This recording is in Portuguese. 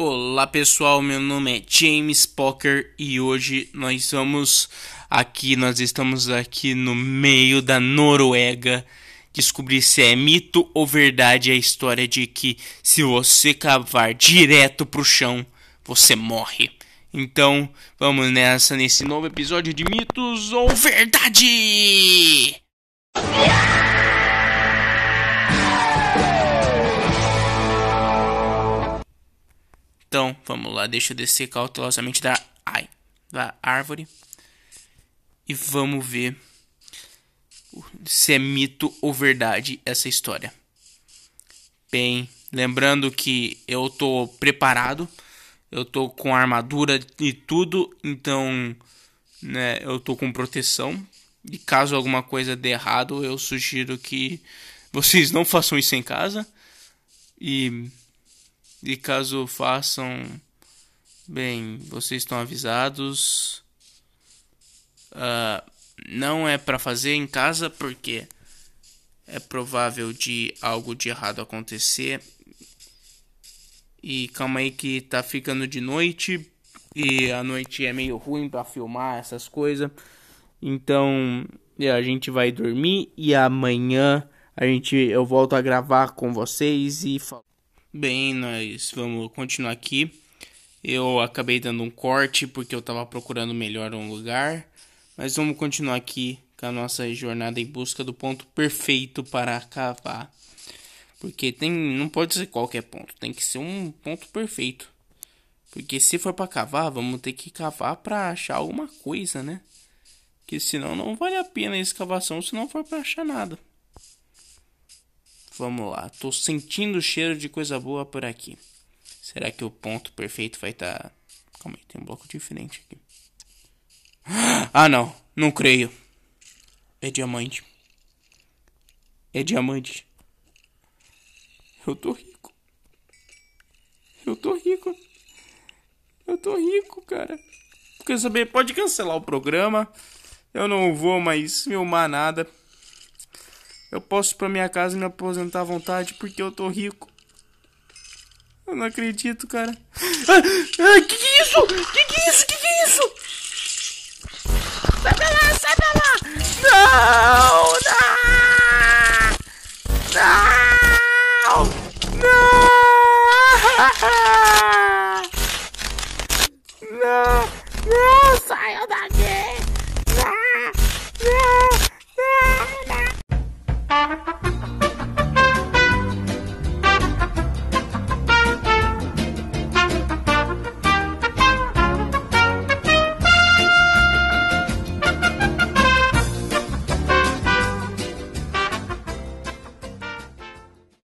Olá pessoal, meu nome é James Poker e hoje nós vamos aqui, nós estamos aqui no meio da Noruega descobrir se é mito ou verdade a história de que se você cavar direto pro chão, você morre. Então, vamos nessa nesse novo episódio de Mitos ou Verdade. Então, vamos lá, deixa eu descer cautelosamente da, ai, da árvore. E vamos ver se é mito ou verdade essa história. Bem, lembrando que eu tô preparado, eu tô com armadura e tudo, então né, eu tô com proteção. E caso alguma coisa dê errado, eu sugiro que vocês não façam isso em casa. E e caso façam, bem, vocês estão avisados. Uh, não é para fazer em casa porque é provável de algo de errado acontecer. E calma aí que tá ficando de noite e a noite é meio ruim para filmar essas coisas. Então, a gente vai dormir e amanhã a gente eu volto a gravar com vocês e falo Bem, nós vamos continuar aqui. Eu acabei dando um corte porque eu estava procurando melhor um lugar, mas vamos continuar aqui com a nossa jornada em busca do ponto perfeito para cavar. Porque tem, não pode ser qualquer ponto, tem que ser um ponto perfeito. Porque se for para cavar, vamos ter que cavar para achar alguma coisa, né? Que senão não vale a pena a escavação se não for para achar nada. Vamos lá, tô sentindo o cheiro de coisa boa por aqui. Será que o ponto perfeito vai estar. Tá... Calma aí, tem um bloco diferente aqui. Ah, não, não creio. É diamante. É diamante. Eu tô rico. Eu tô rico. Eu tô rico, cara. Quer saber? Pode cancelar o programa. Eu não vou mais filmar nada. Eu posso ir pra minha casa e me aposentar à vontade porque eu tô rico. Eu não acredito, cara. Ah, ah, que que é isso? Que que é isso? Que que é isso? Sai pra lá, sai